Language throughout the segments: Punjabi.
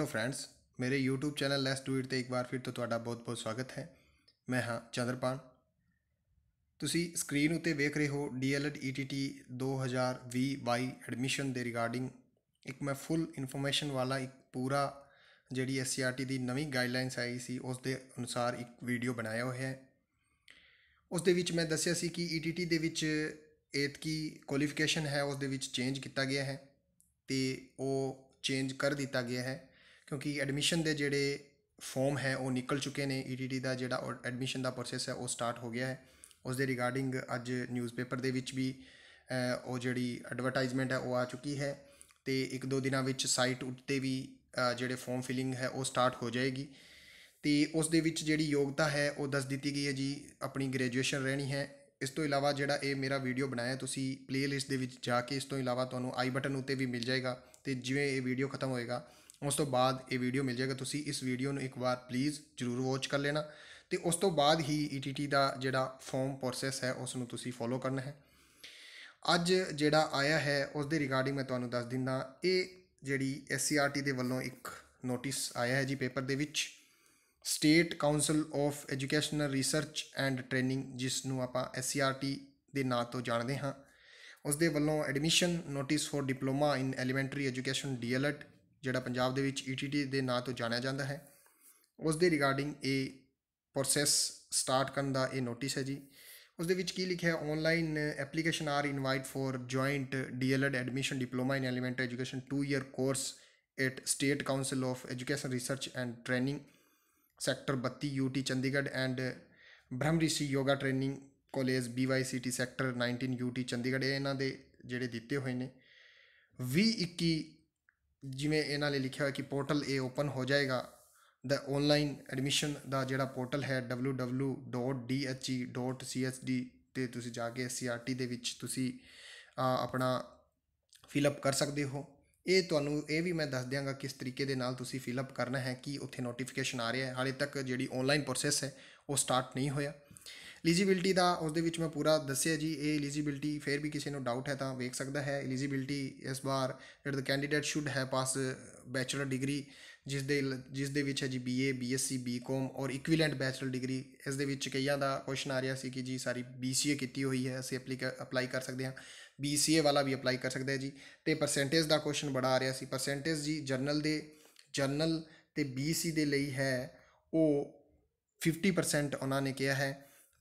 ਹੈਲੋ ਫਰੈਂਡਸ ਮੇਰੇ YouTube channel let's do it ਤੇ ਇੱਕ ਵਾਰ ਫਿਰ ਤੋਂ ਤੁਹਾਡਾ ਬਹੁਤ-ਬਹੁਤ ਸਵਾਗਤ ਹੈ ਮੈਂ ਹਾਂ ਚੰਦਰਪਾਨ ਤੁਸੀਂ ਸਕਰੀਨ ਉੱਤੇ ਵੇਖ ਰਹੇ ਹੋ DLED ETT 2020 Y ਐਡਮਿਸ਼ਨ ਦੇ ਰਿਗਾਰਡਿੰਗ ਇੱਕ ਮੈਂ ਫੁੱਲ ਇਨਫੋਰਮੇਸ਼ਨ ਵਾਲਾ ਇੱਕ ਪੂਰਾ ਜਿਹੜੀ SCRT ਦੀ ਨਵੀਂ ਗਾਈਡਲਾਈਨਸ ਆਈ ਸੀ ਉਸ ਦੇ ਅਨੁਸਾਰ ਇੱਕ ਵੀਡੀਓ ਬਣਾਇਆ ਹੋਇਆ ਹੈ ਉਸ ਦੇ ਵਿੱਚ ਮੈਂ ਦੱਸਿਆ ਸੀ ਕਿ ETT ਦੇ ਵਿੱਚ ਕੀ ਕੁਆਲੀਫਿਕੇਸ਼ਨ ਹੈ ਉਸ ਦੇ ਵਿੱਚ ਚੇਂਜ ਕੀਤਾ ਗਿਆ ਹੈ ਤੇ ਉਹ ਚੇਂਜ ਕਰ ਦਿੱਤਾ ਗਿਆ ਹੈ ਕਿਉਂਕਿ ਐਡਮਿਸ਼ਨ ਦੇ ਜਿਹੜੇ ਫਾਰਮ ਹੈ ਉਹ ਨਿਕਲ ਚੁੱਕੇ ਨੇ ਈਟੀਟੀ e ਦਾ ਜਿਹੜਾ ਐਡਮਿਸ਼ਨ ਦਾ ਪ੍ਰੋਸੈਸ ਹੈ ਉਹ ਸਟਾਰਟ ਹੋ ਗਿਆ ਹੈ ਉਸ ਦੇ ਰਿਗਾਰਡਿੰਗ ਅੱਜ ਨਿਊਜ਼ਪੇਪਰ ਦੇ ਵਿੱਚ ਵੀ ਉਹ ਜਿਹੜੀ ਐਡਵਰਟਾਈਜ਼ਮੈਂਟ ਹੈ ਉਹ ਆ ਚੁੱਕੀ ਹੈ ਤੇ ਇੱਕ ਦੋ ਦਿਨਾਂ ਵਿੱਚ ਸਾਈਟ ਉੱਤੇ ਵੀ ਜਿਹੜੇ ਫਾਰਮ ਫਿਲਿੰਗ ਹੈ ਉਹ ਸਟਾਰਟ ਹੋ ਜਾਏਗੀ ਤੇ ਉਸ ਦੇ ਵਿੱਚ ਜਿਹੜੀ ਯੋਗਤਾ ਹੈ ਉਹ ਦੱਸ ਦਿੱਤੀ ਗਈ ਹੈ ਜੀ ਆਪਣੀ ਗ੍ਰੈਜੂਏਸ਼ਨ ਰਹਿਣੀ ਹੈ ਇਸ ਤੋਂ ਇਲਾਵਾ ਜਿਹੜਾ ਇਹ ਮੇਰਾ ਵੀਡੀਓ ਬਣਾਇਆ ਤੁਸੀਂ ਪਲੇਲਿਸਟ ਦੇ ਵਿੱਚ ਜਾ ਕੇ ਇਸ ਤੋਂ ਇਲਾਵਾ ਤੁਹਾਨੂੰ ਆਈ ਬਟਨ ਉੱਤੇ ਵੀ ਮਿਲ ਜਾਏਗਾ ਤੇ ਜਿਵੇਂ ਇਹ ਵੀਡੀਓ ਖਤਮ ਹੋਏਗਾ ਉਸ ਤੋਂ ਬਾਅਦ ਇਹ ਵੀਡੀਓ ਮਿਲ ਜਾਏਗਾ ਤੁਸੀਂ ਇਸ ਵੀਡੀਓ ਨੂੰ ਇੱਕ ਵਾਰ ਪਲੀਜ਼ ਜਰੂਰ ਵਾਚ ਕਰ ਲੈਣਾ ਤੇ ਉਸ ਤੋਂ ਬਾਅਦ ਹੀ ETT ਦਾ ਜਿਹੜਾ ਫਾਰਮ ਪ੍ਰੋਸੈਸ ਹੈ ਉਸ ਨੂੰ ਤੁਸੀਂ ਫੋਲੋ ਕਰਨਾ ਹੈ ਅੱਜ ਜਿਹੜਾ ਆਇਆ ਹੈ ਉਸ ਦੇ ਰਿਗਾਰਡਿੰਗ ਮੈਂ ਤੁਹਾਨੂੰ ਦੱਸ ਦਿੰਦਾ ਇਹ ਜਿਹੜੀ SCERT ਦੇ ਵੱਲੋਂ ਇੱਕ ਨੋਟਿਸ ਆਇਆ ਹੈ ਜੀ ਪੇਪਰ ਦੇ ਵਿੱਚ state council of educational research and training ਜਿਸ ਨੂੰ ਆਪਾਂ SCERT ਦੇ ਨਾਂ ਤੋਂ ਜਾਣਦੇ ਹਾਂ ਉਸ ਦੇ ਵੱਲੋਂ admission notice for diploma in elementary education DLED ਜਿਹੜਾ ਪੰਜਾਬ ਦੇ ਵਿੱਚ ਈਟੀਟੀ e ਦੇ ਨਾਂ ਤੋਂ ਜਾਣਿਆ ਜਾਂਦਾ ਹੈ ਉਸ ਦੇ ਰਿਗਾਰਡਿੰਗ ਇਹ ਪ੍ਰੋਸੈਸ ਸਟਾਰਟ ਕਰਨ ਦਾ ਇਹ ਨੋਟਿਸ ਹੈ ਜੀ ਉਸ ਦੇ ਵਿੱਚ ਕੀ ਲਿਖਿਆ ਹੈ online application are invite for joint DElEd admission diploma in elementary education 2 year course at state council of education research and training sector 32 UT Chandigarh and Brahmrishi yoga training college BYCT sector 19 UT Chandigarh ਇਹਨਾਂ ਦੇ ਜਿਹੜੇ ਦਿੱਤੇ ਹੋਏ ਨੇ 2021 ਜਿਵੇਂ ਇਹਨਾਂ ਨੇ ਲਿਖਿਆ ਹੋਇਆ ਕਿ ਪੋਰਟਲ ਇਹ ਓਪਨ ਹੋ ਜਾਏਗਾ ਦਾ ਆਨਲਾਈਨ ਐਡਮਿਸ਼ਨ ਦਾ ਜਿਹੜਾ ਪੋਰਟਲ ਹੈ www.dhe.csd ਤੇ ਤੁਸੀਂ ਜਾ ਕੇ CRT e ਦੇ ਵਿੱਚ ਤੁਸੀਂ ਆਪਣਾ ਫਿਲ ਅਪ ਕਰ ਸਕਦੇ ਹੋ ਇਹ ਤੁਹਾਨੂੰ ਇਹ ਵੀ ਮੈਂ ਦੱਸ ਦਿਆਂਗਾ ਕਿਸ ਤਰੀਕੇ ਦੇ ਨਾਲ ਤੁਸੀਂ ਫਿਲ ਅਪ ਕਰਨਾ ਹੈ ਕਿ ਉੱਥੇ ਨੋਟੀਫਿਕੇਸ਼ਨ ਆ ਰਿਹਾ ਹੈ ਹਾਲੇ ਤੱਕ ਜਿਹੜੀ ਆਨਲਾਈਨ ਪ੍ਰੋਸੈਸ ਹੈ ਉਹ ਸਟਾਰਟ ਨਹੀਂ ਹੋਇਆ ਐਲੀਜੀਬਿਲਟੀ ਦਾ ਉਸ ਦੇ ਵਿੱਚ ਮੈਂ ਪੂਰਾ ਦੱਸਿਆ ਜੀ ਇਹ ਐਲੀਜੀਬਿਲਟੀ ਫੇਰ ਵੀ ਕਿਸੇ ਨੂੰ ਡਾਊਟ ਹੈ ਤਾਂ ਵੇਖ ਸਕਦਾ ਹੈ ਐਲੀਜੀਬਿਲਟੀ ਇਸ ਵਾਰ ਜਿਹੜਾ ਦ ਕੈਂਡੀਡੇਟ ਸ਼ੁੱਡ ਹੈ ਪਾਸ ਬੈਚਲਰ ਡਿਗਰੀ ਜਿਸ ਦੇ ਜਿਸ ਦੇ ਵਿੱਚ ਹੈ ਜੀ BA BSc BCom or equivalent bachelor degree ਇਸ ਦੇ ਵਿੱਚ ਕਈਆਂ ਦਾ ਕੁਐਸਚਨ ਆ ਰਿਹਾ ਸੀ ਕਿ ਜੀ ਸਾਰੀ ਬੀਸੀਏ ਕੀਤੀ ਹੋਈ ਹੈ ਅਸੀਂ ਅਪਲਾਈ ਕਰ ਸਕਦੇ ਹਾਂ ਬੀਸੀਏ ਵਾਲਾ ਵੀ ਅਪਲਾਈ ਕਰ ਸਕਦਾ ਹੈ ਜੀ ਤੇ ਪਰਸੈਂਟੇਜ ਦਾ ਕੁਐਸਚਨ ਬੜਾ ਆ ਰਿਹਾ ਸੀ ਪਰਸੈਂਟੇਜ ਜੀ ਜਰਨਲ ਦੇ ਜਰਨਲ ਤੇ ਬੀਸੀ ਦੇ ਲਈ ਹੈ ਉਹ 50% ਉਹਨਾਂ ਨੇ ਕਿਹਾ ਹੈ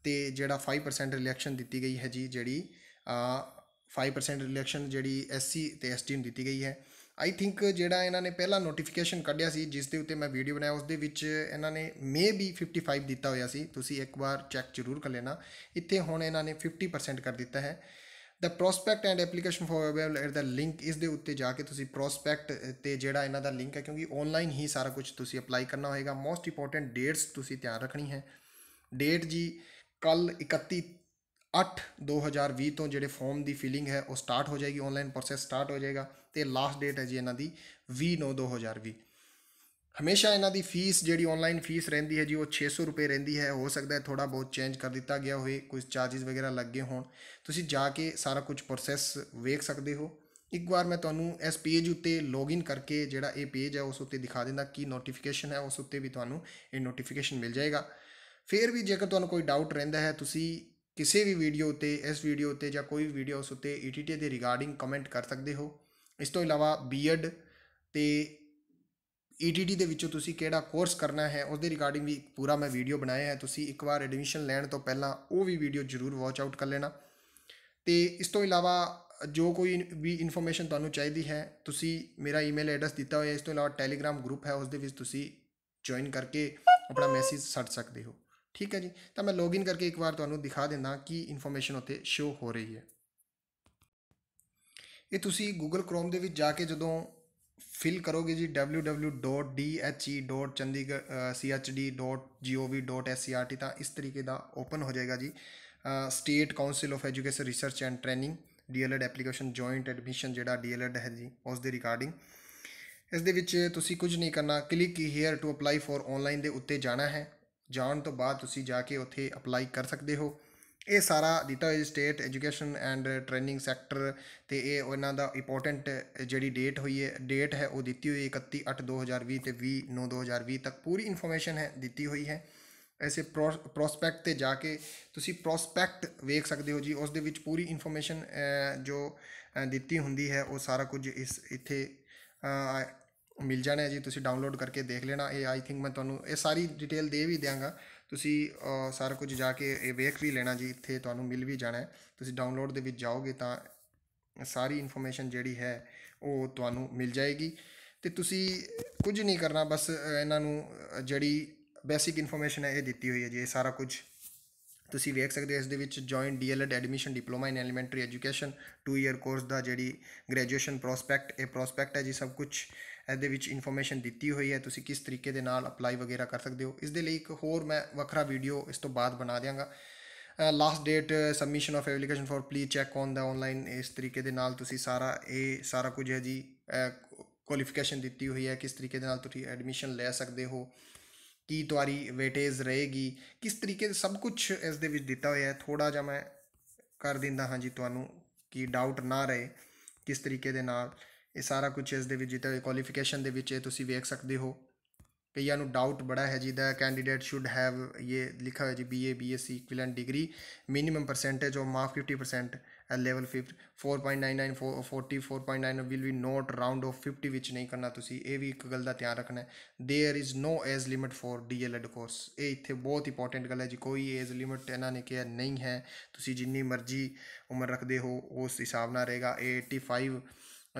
ਤੇ ਜਿਹੜਾ 5% ਰਿਲੈਕਸ਼ਨ ਦਿੱਤੀ ਗਈ ਹੈ ਜੀ ਜਿਹੜੀ ਆ 5% ਰਿਲੈਕਸ਼ਨ ਜਿਹੜੀ ਐਸਸੀ ਤੇ ਐਸਟੀ ਨੂੰ ਦਿੱਤੀ ਗਈ ਹੈ ਆਈ ਥਿੰਕ ਜਿਹੜਾ ਇਹਨਾਂ ਨੇ ਪਹਿਲਾ ਨੋਟੀਫਿਕੇਸ਼ਨ ਕੱਢਿਆ ਸੀ ਜਿਸ ਦੇ ਉੱਤੇ ਮੈਂ ਵੀਡੀਓ ਬਣਾਇਆ ਉਸ ਦੇ ਵਿੱਚ ਇਹਨਾਂ ਨੇ ਮੇ ਬੀ 55 ਦਿੱਤਾ ਹੋਇਆ ਸੀ ਤੁਸੀਂ ਇੱਕ ਵਾਰ ਚੈੱਕ ਜ਼ਰੂਰ ਕਰ ਲੈਣਾ ਇੱਥੇ ਹੁਣ ਇਹਨਾਂ ਨੇ 50% ਕਰ ਦਿੱਤਾ ਹੈ ਦਾ prospect and application for available at the link ਇਸ ਦੇ ਉੱਤੇ ਜਾ ਕੇ ਤੁਸੀਂ ਪ੍ਰੋਸਪੈਕਟ ਤੇ ਜਿਹੜਾ ਇਹਨਾਂ ਦਾ ਲਿੰਕ ਹੈ ਕਿਉਂਕਿ ਆਨਲਾਈਨ ਹੀ ਸਾਰਾ ਕੁਝ ਤੁਸੀਂ ਅਪਲਾਈ ਕਰਨਾ ਹੋਏਗਾ ਮੋਸਟ ਇੰਪੋਰਟੈਂਟ ਡੇਟਸ ਤੁਸੀਂ ਧਿਆਨ ਰੱਖਣੀ ਹੈ ਡੇਟ ਜੀ ਕੱਲ 31 8 2020 ਤੋਂ ਜਿਹੜੇ ਫਾਰਮ ਦੀ ਫਿਲਿੰਗ ਹੈ ਉਹ ਸਟਾਰਟ ਹੋ ਜਾਏਗੀ ਆਨਲਾਈਨ ਪ੍ਰੋਸੈਸ ਸਟਾਰਟ ਹੋ ਜਾਏਗਾ ਤੇ ਲਾਸਟ ਡੇਟ ਹੈ ਜੀ ਇਹਨਾਂ ਦੀ 20 2020 ਹਮੇਸ਼ਾ ਇਹਨਾਂ ਦੀ ਫੀਸ ਜਿਹੜੀ ਆਨਲਾਈਨ ਫੀਸ ਰਹਿੰਦੀ ਹੈ ਜੀ ਉਹ 600 ਰੁਪਏ ਰਹਿੰਦੀ ਹੈ ਹੋ ਸਕਦਾ ਹੈ ਥੋੜਾ ਬਹੁਤ ਚੇਂਜ ਕਰ ਦਿੱਤਾ ਗਿਆ ਹੋਵੇ ਕੁਝ ਚਾਰजेस ਵਗੈਰਾ ਲੱਗੇ ਹੋਣ ਤੁਸੀਂ ਜਾ ਕੇ ਸਾਰਾ ਕੁਝ ਪ੍ਰੋਸੈਸ ਵੇਖ ਸਕਦੇ ਹੋ ਇੱਕ ਵਾਰ ਮੈਂ ਤੁਹਾਨੂੰ ਇਸ ਪੇਜ ਉੱਤੇ ਲੌਗਇਨ ਕਰਕੇ ਜਿਹੜਾ ਇਹ ਪੇਜ ਹੈ ਉਸ ਉੱਤੇ ਦਿਖਾ ਦਿੰਦਾ ਕੀ ਨੋਟੀਫਿਕੇਸ਼ਨ ਹੈ ਉਸ ਉੱਤੇ ਵੀ ਤੁਹਾਨੂੰ ਇਹ ਨੋਟੀਫਿਕੇਸ਼ਨ ਮਿਲ ਜਾਏਗਾ ਫਿਰ ਵੀ ਜੇਕਰ ਤੁਹਾਨੂੰ ਕੋਈ ਡਾਊਟ ਰਹਿੰਦਾ ਹੈ ਤੁਸੀਂ ਕਿਸੇ ਵੀ ਵੀਡੀਓ ਉਤੇ ਇਸ ਵੀਡੀਓ ਉਤੇ ਜਾਂ ਕੋਈ ਵੀ ਵੀਡੀਓ ਉਸ ਉਤੇ ਈਟੀਟੀ e ਦੇ ਰਿਗਾਰਡਿੰਗ ਕਮੈਂਟ ਕਰ ਸਕਦੇ ਹੋ ਇਸ ਤੋਂ ਇਲਾਵਾ ਬੀਐਡ ਤੇ ਈਟੀਟੀ e ਦੇ ਵਿੱਚੋਂ ਤੁਸੀਂ ਕਿਹੜਾ ਕੋਰਸ ਕਰਨਾ ਹੈ ਉਸ ਦੇ ਰਿਗਾਰਡਿੰਗ ਵੀ ਪੂਰਾ ਮੈਂ ਵੀਡੀਓ ਬਣਾਇਆ ਹੈ ਤੁਸੀਂ ਇੱਕ ਵਾਰ ਐਡਮਿਸ਼ਨ ਲੈਣ ਤੋਂ ਪਹਿਲਾਂ ਉਹ ਵੀ ਵੀਡੀਓ ਜ਼ਰੂਰ ਵਾਚ ਆਊਟ ਕਰ ਲੈਣਾ ਤੇ ਇਸ ਤੋਂ ਇਲਾਵਾ ਜੋ ਕੋਈ ਵੀ ਇਨਫੋਰਮੇਸ਼ਨ ਤੁਹਾਨੂੰ ਚਾਹੀਦੀ ਹੈ ਤੁਸੀਂ ਮੇਰਾ ਈਮੇਲ ਐਡਰੈਸ ਦਿੱਤਾ ਹੋਇਆ ਇਸ ਤੋਂ ਇਲਾਵਾ ਟੈਲੀਗ੍ਰam ਗਰੁੱਪ ਹੈ ਉਸ ਦੇ ਵਿੱਚ ਤੁਸੀਂ ਜੁਆਇਨ ਕਰਕੇ ਆਪਣਾ ਮੈਸੇਜ ਛੱਡ ਸਕਦੇ ਹੋ ਠੀਕ ਹੈ ਜੀ ਤਾਂ ਮੈਂ ਲੌਗਇਨ ਕਰਕੇ ਇੱਕ ਵਾਰ ਤੁਹਾਨੂੰ ਦਿਖਾ ਦਿੰਦਾ ਕਿ ਇਨਫੋਰਮੇਸ਼ਨ ਉੱਤੇ ਸ਼ੋ ਹੋ ਰਹੀ ਹੈ ਇਹ ਤੁਸੀਂ Google Chrome ਦੇ ਵਿੱਚ ਜਾ ਕੇ ਜਦੋਂ ਫਿਲ ਕਰੋਗੇ ਜੀ www.dhe.chandigarh.gov.scrt uh, e ਤਾਂ ਇਸ ਤਰੀਕੇ ਦਾ ਓਪਨ ਹੋ ਜਾਏਗਾ ਜੀ state council of education research and training DElEd application joint admission ਜਿਹੜਾ ਡੀਐਲਐਡ ਹੈ ਜੀ ਉਸ ਦੇ ਰਿਗਾਰਡਿੰਗ ਇਸ ਦੇ ਵਿੱਚ ਤੁਸੀਂ ਕੁਝ ਨਹੀਂ ਕਰਨਾ click here to apply for online ਦੇ ਉੱਤੇ ਜਾਣਾ ਹੈ ਜਾਣ ਤੋਂ ਬਾਅਦ ਤੁਸੀਂ ਜਾ ਕੇ ਉੱਥੇ ਅਪਲਾਈ ਕਰ ਸਕਦੇ ਹੋ ਇਹ ਸਾਰਾ ਦਿੱਤਾ ਹੋਇਆ state education and training sector ਤੇ ਇਹ ਉਹਨਾਂ ਦਾ ਇੰਪੋਰਟੈਂਟ ਜਿਹੜੀ ਡੇਟ ਹੋਈ ਹੈ ਡੇਟ ਹੈ ਉਹ ਦਿੱਤੀ ਹੋਈ 31 8 2020 ਤੇ 20 9 2020 ਤੱਕ ਪੂਰੀ ਇਨਫੋਰਮੇਸ਼ਨ ਹੈ ਦਿੱਤੀ ਹੋਈ ਹੈ ਐਸੇ ਪ੍ਰੋਸਪੈਕਟ ਤੇ ਜਾ ਕੇ ਤੁਸੀਂ ਪ੍ਰੋਸਪੈਕਟ ਵੇਖ ਸਕਦੇ ਹੋ ਜੀ ਉਸ ਦੇ ਵਿੱਚ ਪੂਰੀ ਇਨਫੋਰਮੇਸ਼ਨ ਜੋ ਦਿੱਤੀ ਹੁੰਦੀ ਹੈ ਉਹ ਸਾਰਾ ਕੁਝ ਇਸ ਇੱਥੇ ਮਿਲ ਜਾਣਾ ਹੈ ਜੀ ਤੁਸੀਂ ਡਾਊਨਲੋਡ ਕਰਕੇ ਦੇਖ ਲੈਣਾ ਇਹ ਆਈ ਥਿੰਕ ਮੈਂ ਤੁਹਾਨੂੰ ਇਹ ਸਾਰੀ ਡਿਟੇਲ ਦੇ ਵੀ ਦਿਆਂਗਾ ਤੁਸੀਂ ਸਾਰਾ ਕੁਝ ਜਾ ਕੇ ਇਹ ਵੇਖ ਵੀ ਲੈਣਾ ਜੀ ਇੱਥੇ ਤੁਹਾਨੂੰ ਮਿਲ ਵੀ ਜਾਣਾ ਹੈ ਤੁਸੀਂ ਡਾਊਨਲੋਡ ਦੇ ਵਿੱਚ ਜਾਓਗੇ ਤਾਂ ਸਾਰੀ ਇਨਫੋਰਮੇਸ਼ਨ ਜਿਹੜੀ ਹੈ ਉਹ ਤੁਹਾਨੂੰ ਮਿਲ ਜਾਏਗੀ ਤੇ ਤੁਸੀਂ ਕੁਝ ਨਹੀਂ ਕਰਨਾ ਬਸ ਇਹਨਾਂ ਨੂੰ ਜਿਹੜੀ ਬੇਸਿਕ ਇਨਫੋਰਮੇਸ਼ਨ ਹੈ ਇਹ ਦਿੱਤੀ ਹੋਈ ਹੈ ਜੀ ਇਹ ਸਾਰਾ ਕੁਝ ਤੁਸੀਂ ਵੇਖ ਸਕਦੇ ਹੋ ਇਸ ਦੇ ਵਿੱਚ joint DElEd admission diploma in elementary education 2 year course ਦਾ ਜਿਹੜੀ ਗ੍ਰੈਜੂਏਸ਼ਨ ਪ੍ਰੋਸਪੈਕਟ ਇਹ ਪ੍ਰੋਸਪੈਕਟ ਹੈ ਜੀ ਸਭ ਕੁਝ ਇਹਦੇ ਵਿੱਚ ਇਨਫੋਰਮੇਸ਼ਨ ਦਿੱਤੀ ਹੋਈ ਹੈ ਤੁਸੀਂ ਕਿਸ ਤਰੀਕੇ ਦੇ ਨਾਲ ਅਪਲਾਈ ਵਗੈਰਾ ਕਰ ਸਕਦੇ ਹੋ ਇਸ ਦੇ ਲਈ ਇੱਕ ਹੋਰ ਮੈਂ ਵੱਖਰਾ ਵੀਡੀਓ ਇਸ ਤੋਂ ਬਾਅਦ ਬਣਾ ਦਿਆਂਗਾ last date submission of application for please check on the online ਇਸ ਤਰੀਕੇ ਦੇ ਨਾਲ ਤੁਸੀਂ ਸਾਰਾ ਇਹ ਸਾਰਾ ਕੁਝ ਹੈ ਜੀ ਕੁਆਲੀਫਿਕੇਸ਼ਨ ਦਿੱਤੀ ਹੋਈ ਹੈ ਕਿਸ ਤਰੀਕੇ ਦੇ ਨਾਲ ਤੁਸੀਂ ਐਡਮਿਸ਼ਨ ਲੈ ਸਕਦੇ ਹੋ ਕੀ ਤੁਹਾਡੀ ਵੇਟੇਜ ਰਹੇਗੀ ਕਿਸ ਤਰੀਕੇ ਦੇ ਸਭ ਕੁਝ ਇਸ ਦੇ ਵਿੱਚ ਦਿੱਤਾ ਹੋਇਆ ਹੈ ਥੋੜਾ ਜਿਹਾ ਮੈਂ ਕਰ ਦਿੰਦਾ ਹਾਂ ਜੀ ਤੁਹਾਨੂੰ ਕਿ ਡਾਊਟ ਨਾ ਰਹੇ ਕਿਸ ਤਰੀਕੇ ਦੇ ਨਾਲ ਇਹ ਸਾਰਾ ਕੁਝ ਇਸ ਦੇ ਵਿੱਚ ਜਿੱਦਾਂ ਕੁਆਲੀਫਿਕੇਸ਼ਨ ਦੇ ਵਿੱਚ ਇਹ ਤੁਸੀਂ ਵੇਖ ਸਕਦੇ ਹੋ ਕਈਆਂ ਨੂੰ ਡਾਊਟ ਬੜਾ ਹੈ ਜੀ ਦਾ ਕੈਂਡੀਡੇਟ ਸ਼ੁੱਡ ਹੈਵ ਇਹ ਲਿਖਾ ਹੋਇਆ ਜੀ BA BSc equivalent degree minimum percentage of mark 50% at level 5 4.99 40 4.9 will be not round off 50 ਵਿੱਚ ਨਹੀਂ ਕਰਨਾ ਤੁਸੀਂ ਇਹ ਵੀ ਇੱਕ ਗੱਲ ਦਾ ਧਿਆਨ ਰੱਖਣਾ ਹੈ there is no age limit for DElEd course ਇਹ ਇੱਥੇ ਬਹੁਤ ਇੰਪੋਰਟੈਂਟ ਗੱਲ ਹੈ ਜੀ ਕੋਈ ਏਜ ਲਿਮਿਟ ਇਹਨਾਂ ਨੇ ਕਿਹਾ ਨਹੀਂ ਹੈ ਤੁਸੀਂ ਜਿੰਨੀ ਮਰਜ਼ੀ ਉਮਰ ਰੱਖਦੇ ਹੋ ਉਸ ਹਿਸਾਬ ਨਾਲ ਰਹੇਗਾ 85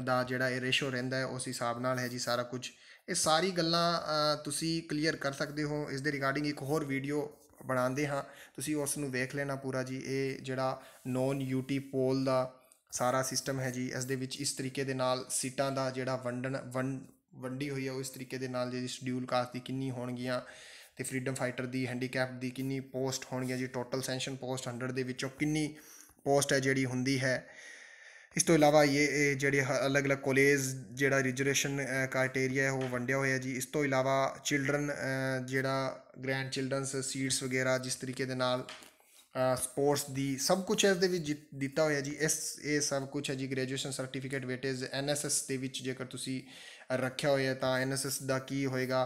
ਦਾ ਜਿਹੜਾ ਇਹ ਰੇਸ਼ੋ ਰਹਿੰਦਾ ਹੈ ਉਸ ਹਿਸਾਬ ਨਾਲ ਹੈ ਜੀ ਸਾਰਾ ਕੁਝ ਇਹ ਸਾਰੀ ਗੱਲਾਂ ਤੁਸੀਂ ਕਲੀਅਰ ਕਰ ਸਕਦੇ ਹੋ ਇਸ ਦੇ ਰਿਗਾਰਡਿੰਗ ਇੱਕ ਹੋਰ ਵੀਡੀਓ ਬਣਾਉਂਦੇ ਹਾਂ ਤੁਸੀਂ ਉਸ ਨੂੰ ਵੇਖ ਲੈਣਾ ਪੂਰਾ ਜੀ ਇਹ ਜਿਹੜਾ ਨੋਨ ਯੂਟੀ ਪੋਲ ਦਾ ਸਾਰਾ ਸਿਸਟਮ ਹੈ ਜੀ ਇਸ ਦੇ ਵਿੱਚ ਇਸ ਤਰੀਕੇ ਦੇ ਨਾਲ ਸੀਟਾਂ ਦਾ ਜਿਹੜਾ ਵੰਡਣ ਵੰਡੀ ਹੋਈ ਹੈ ਉਸ ਤਰੀਕੇ ਦੇ ਨਾਲ ਜਿਹੜੀ ਸ਼ਡਿਊਲ ਕਾਸਟ ਦੀ ਕਿੰਨੀ ਹੋਣਗੀਆਂ ਤੇ ਫਰੀडम ਫਾਈਟਰ ਦੀ ਹੈਂਡੀਕੈਪ ਦੀ ਕਿੰਨੀ ਪੋਸਟ ਹੋਣਗੀਆਂ ਜੀ ਟੋਟਲ ਸੈਂਸ਼ਨ ਪੋਸਟ 100 ਦੇ ਵਿੱਚੋਂ ਕਿੰਨੀ ਪੋਸਟ ਹੈ ਜਿਹੜੀ ਹੁੰਦੀ ਹੈ ਇਸ ਤੋਂ ਇਲਾਵਾ ਇਹ ਜਿਹੜੇ ਅਲੱਗ-ਅਲੱਗ ਕਾਲਜ ਜਿਹੜਾ ਰਿਜ਼ਰਵੇਸ਼ਨ ਕਰਾਈਟੇਰੀਆ ਹੈ ਉਹ ਵੰਡਿਆ ਹੋਇਆ ਜੀ ਇਸ ਤੋਂ ਇਲਾਵਾ ਚਿਲड्रन ਜਿਹੜਾ ਗ੍ਰੈਂਡ ਚਿਲड्रनਸ ਸੀਟਸ ਵਗੈਰਾ ਜਿਸ ਤਰੀਕੇ ਦੇ ਨਾਲ ਸਪੋਰਟਸ ਦੀ ਸਭ ਕੁਝ ਇਸ ਦੇ ਵਿੱਚ ਦਿੱਤਾ ਹੋਇਆ ਜੀ ਇਸ ਇਹ ਸਭ ਕੁਝ ਹੈ ਜੀ ਗ੍ਰੈਜੂਏਸ਼ਨ ਸਰਟੀਫਿਕੇਟ ਵੇਟੇਜ ਐਨਐਸਐਸ ਦੇ ਵਿੱਚ ਜੇਕਰ ਤੁਸੀਂ ਰੱਖਿਆ ਹੋਇਆ ਤਾਂ ਐਨਐਸਐਸ ਦਾ ਕੀ ਹੋਏਗਾ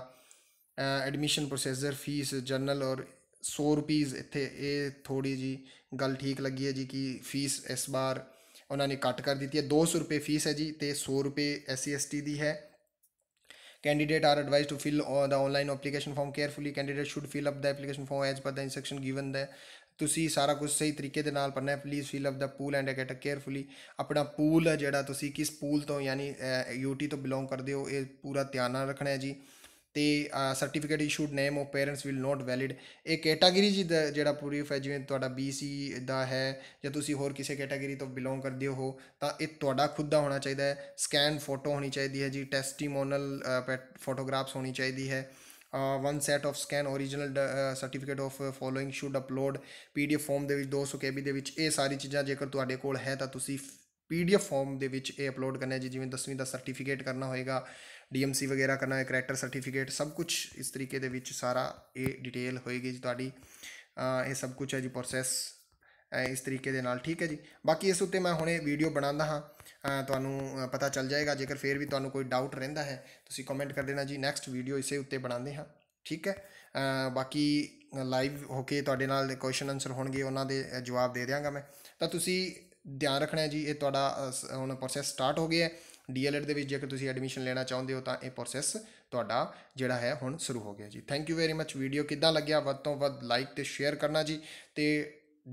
ਐਡਮਿਸ਼ਨ ਪ੍ਰੋਸੀਜਰ ਫੀਸ ਜਨਰਲ ਔਰ 100 ਰੁਪਏ ਇੱਥੇ ਇਹ ਥੋੜੀ ਜੀ ਗੱਲ ਠੀਕ ਲੱਗੀ ਹੈ ਜੀ ਕਿ ਫੀਸ ਇਸ ਵਾਰ ਉਹਨਾਂ ਨੇ ਕੱਟ ਕਰ ਦਿੱਤੀ ਹੈ 200 ਰੁਪਏ ਫੀਸ ਹੈ ਜੀ ਤੇ 100 ਰੁਪਏ ਐਸਸੀ ਐਸਟੀ ਦੀ ਹੈ candidate are advise to fill on the online application form carefully candidate should fill up the application form as per the instruction given ਦੈ ਤੁਸੀਂ ਸਾਰਾ ਕੁਝ ਸਹੀ ਤਰੀਕੇ ਦੇ ਨਾਲ ਪੜਨਾ ਹੈ please fill up the pool and get a carefully ਆਪਣਾ ਪੂਲ ਹੈ ਜਿਹੜਾ ਤੁਸੀਂ ਕਿਸ ਪੂਲ ਤੋਂ ਯਾਨੀ ਯੂਟੀ ਤੋਂ ਬਿਲੋਂਗ ਕਰਦੇ ਹੋ ਇਹ ਪੂਰਾ ਧਿਆਨ ਨਾਲ ਰੱਖਣਾ ਹੈ ਜੀ ਤੇ certificate issued name of parents will not valid ਇਹ ਕੈਟਾਗਰੀ ਜੀ ਜਿਹੜਾ ਪੂਰੀ ਹੈ ਜਿਵੇਂ ਤੁਹਾਡਾ BC ਦਾ ਹੈ ਜਾਂ ਤੁਸੀਂ ਹੋਰ ਕਿਸੇ ਕੈਟਾਗਰੀ ਤੋਂ ਬਿਲੋਂਗ ਕਰਦੇ ਹੋ ਤਾਂ ਇਹ ਤੁਹਾਡਾ ਖੁਦ ਦਾ ਹੋਣਾ ਚਾਹੀਦਾ ਹੈ ਸਕੈਨ ਫੋਟੋ ਹੋਣੀ ਚਾਹੀਦੀ ਹੈ ਜੀ ਟੈਸਟੀਮੋਨਲ ਫੋਟੋਗ੍ਰਾਫਸ ਹੋਣੀ ਚਾਹੀਦੀ ਹੈ one set of scan origignal certificate of following should upload PDF form ਦੇ ਵਿੱਚ 200 KB ਦੇ ਵਿੱਚ ਇਹ ਸਾਰੀ ਚੀਜ਼ਾਂ ਜੇਕਰ ਤੁਹਾਡੇ ਕੋਲ ਹੈ ਤਾਂ ਤੁਸੀਂ ਪੀਡੀਐਫ ਫਾਰਮ ਦੇ ਵਿੱਚ ਇਹ ਅਪਲੋਡ ਕਰਨਾ ਹੈ ਜੀ ਜਿਵੇਂ 10ਵੀਂ ਦਾ ਸਰਟੀਫਿਕੇਟ ਕਰਨਾ ਹੋਏਗਾ ਡੀਐਮਸੀ ਵਗੈਰਾ ਕਰਨਾ ਹੈ ਕੈਰੈਕਟਰ ਸਰਟੀਫਿਕੇਟ ਸਭ ਕੁਝ ਇਸ ਤਰੀਕੇ ਦੇ ਵਿੱਚ ਸਾਰਾ ਇਹ ਡਿਟੇਲ ਹੋਏਗੀ ਜੀ ਤੁਹਾਡੀ ਇਹ ਸਭ ਕੁਝ ਹੈ ਜੀ ਪ੍ਰੋਸੈਸ ਇਸ ਤਰੀਕੇ ਦੇ ਨਾਲ ਠੀਕ ਹੈ ਜੀ ਬਾਕੀ ਇਸ ਉੱਤੇ ਮੈਂ ਹੁਣੇ ਵੀਡੀਓ ਬਣਾਉਂਦਾ ਹਾਂ ਤੁਹਾਨੂੰ ਪਤਾ ਚੱਲ ਜਾਏਗਾ ਜੇਕਰ ਫੇਰ ਵੀ ਤੁਹਾਨੂੰ ਕੋਈ ਡਾਊਟ ਰਹਿੰਦਾ ਹੈ ਤੁਸੀਂ ਕਮੈਂਟ ਕਰ ਦੇਣਾ ਜੀ ਨੈਕਸਟ ਵੀਡੀਓ ਇਸੇ ਉੱਤੇ ਬਣਾਉਂਦੇ ਹਾਂ ਠੀਕ ਹੈ ਬਾਕੀ ਲਾਈਵ ਹੋ ਕੇ ਤੁਹਾਡੇ ਨਾਲ ਕੁਐਸਚਨ ਆਨਸਰ ਹੋਣਗੇ ਉਹਨਾਂ ਦੇ ਜਵਾਬ ਦੇ ਦਿਆਂਗਾ ਮੈਂ ਤਾਂ ਤੁਸੀਂ ਧਿਆਨ ਰੱਖਣਾ ਜੀ ਇਹ ਤੁਹਾਡਾ ਹੁਣ ਪ੍ਰੋਸੈਸ ਸਟਾਰਟ ਹੋ ਗਿਆ ਹੈ ਡੀਐਲਐਡ ਦੇ ਵਿੱਚ ਜੇਕਰ ਤੁਸੀਂ ਐਡਮਿਸ਼ਨ ਲੈਣਾ ਚਾਹੁੰਦੇ ਹੋ ਤਾਂ ਇਹ ਪ੍ਰੋਸੈਸ ਤੁਹਾਡਾ ਜਿਹੜਾ ਹੈ ਹੁਣ ਸ਼ੁਰੂ ਹੋ ਗਿਆ ਜੀ thank you very much video ਕਿੱਦਾਂ ਲੱਗਿਆ ਵੱਧ ਤੋਂ ਵੱਧ ਲਾਈਕ ਤੇ ਸ਼ੇਅਰ ਕਰਨਾ ਜੀ ਤੇ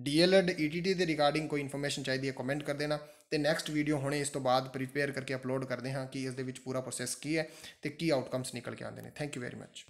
ਡੀਐਲਐਡ ਈਟੀਟੀ e ਦੇ ਰਿਗਾਰਡਿੰਗ ਕੋਈ ਇਨਫੋਰਮੇਸ਼ਨ ਚਾਹੀਦੀ ਹੈ ਕਮੈਂਟ ਕਰ ਦੇਣਾ ਤੇ ਨੈਕਸਟ ਵੀਡੀਓ ਹੁਣੇ ਇਸ ਤੋਂ ਬਾਅਦ ਪ੍ਰੀਪੇਅਰ ਕਰਕੇ ਅਪਲੋਡ ਕਰਦੇ ਹਾਂ ਕਿ ਇਸ ਦੇ ਵਿੱਚ ਪੂਰਾ ਪ੍ਰੋਸੈਸ ਕੀ ਹੈ ਤੇ ਕੀ ਆਊਟਕਮਸ ਨਿਕਲ ਕੇ ਆਉਂਦੇ ਨੇ ਥੈਂਕ ਯੂ ਵੈਰੀ ਮੱਚ